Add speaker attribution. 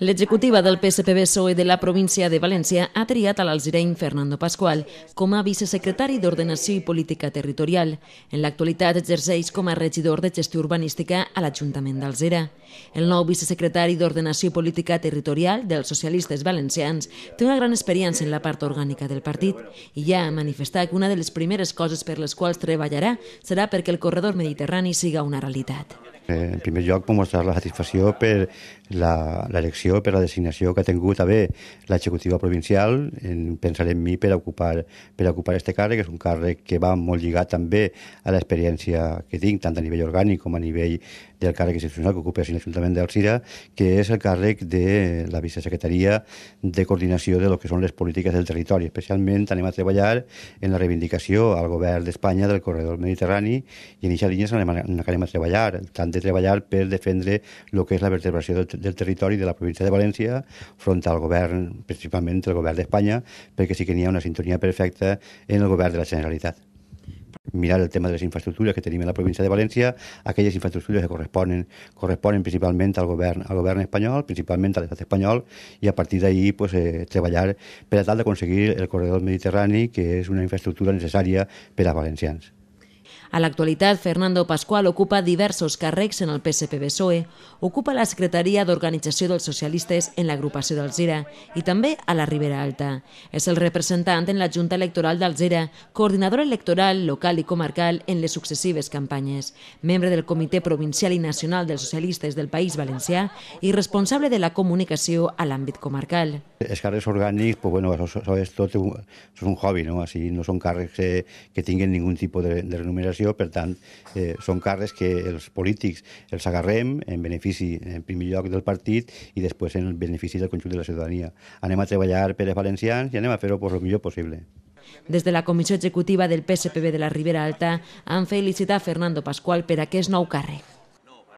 Speaker 1: L'executiva del PSPB-PSOE de la província de València ha triat a l'alzireny Fernando Pascual com a vicesecretari d'Ordenació i Política Territorial. En l'actualitat exerceix com a regidor de gestió urbanística a l'Ajuntament d'Alzira. El nou vicesecretari d'Ordenació i Política Territorial dels socialistes valencians té una gran experiència en la part orgànica del partit i ja ha manifestat que una de les primeres coses per les quals treballarà serà perquè el corredor mediterrani siga una realitat.
Speaker 2: Eh, en primer lloc, per mostrar la satisfacció per l'elecció, per la designació que ha tingut haver l'executiva provincial, en pensaré en mi per ocupar, per ocupar este càrrec, és un càrrec que va molt lligat també a l'experiència que tinc, tant a nivell orgànic com a nivell del càrrec institucional que ocupa l'Ajuntament d'Alcira, que és el càrrec de la vicesecretaria de coordinació de lo que són les polítiques del territori. Especialment anem a treballar en la reivindicació al govern d'Espanya del corredor mediterrani i en aquesta línia anem a, anem a treballar tant de de treballar per defendre el que és la vertebració del, del territori de la província de València front al govern, principalment el govern d'Espanya, perquè sí que n'hi ha una sintonia perfecta en el govern de la Generalitat mirar el tema de les infraestructures que tenim a la província de València, aquelles infraestructures que corresponen, corresponen principalment al govern, al govern espanyol, principalment a l'estat espanyol, i a partir d'ahir pues, eh, treballar per a tal d'aconseguir el corredor mediterrani, que és una infraestructura necessària per a valencians.
Speaker 1: A l'actualitat, Fernando Pascual ocupa diversos càrrecs en el PSP-PSOE, ocupa la secretaria d'Organització dels Socialistes en l'agrupació d'Alzira i també a la Ribera Alta. És el representant en la Junta Electoral d'Alzira, coordinador electoral local i comarcal en les successives campanyes, membre del Comitè Provincial i Nacional dels Socialistes del País Valencià i responsable de la comunicació a l'àmbit comarcal.
Speaker 2: Els càrrecs orgànics, pues bueno, això, és tot un, és un hobby, no? Així no són càrrecs eh, que tinguin ningú tipus de, de remuneració l'ocupació, per tant, eh, són càrrecs que els polítics els agarrem en benefici, en primer lloc, del partit i després en benefici del conjunt de la ciutadania. Anem a treballar per als valencians i anem a fer-ho pues, el millor possible.
Speaker 1: Des de la Comissió Executiva del PSPB de la Ribera Alta han felicitat Fernando Pascual per aquest nou càrrec.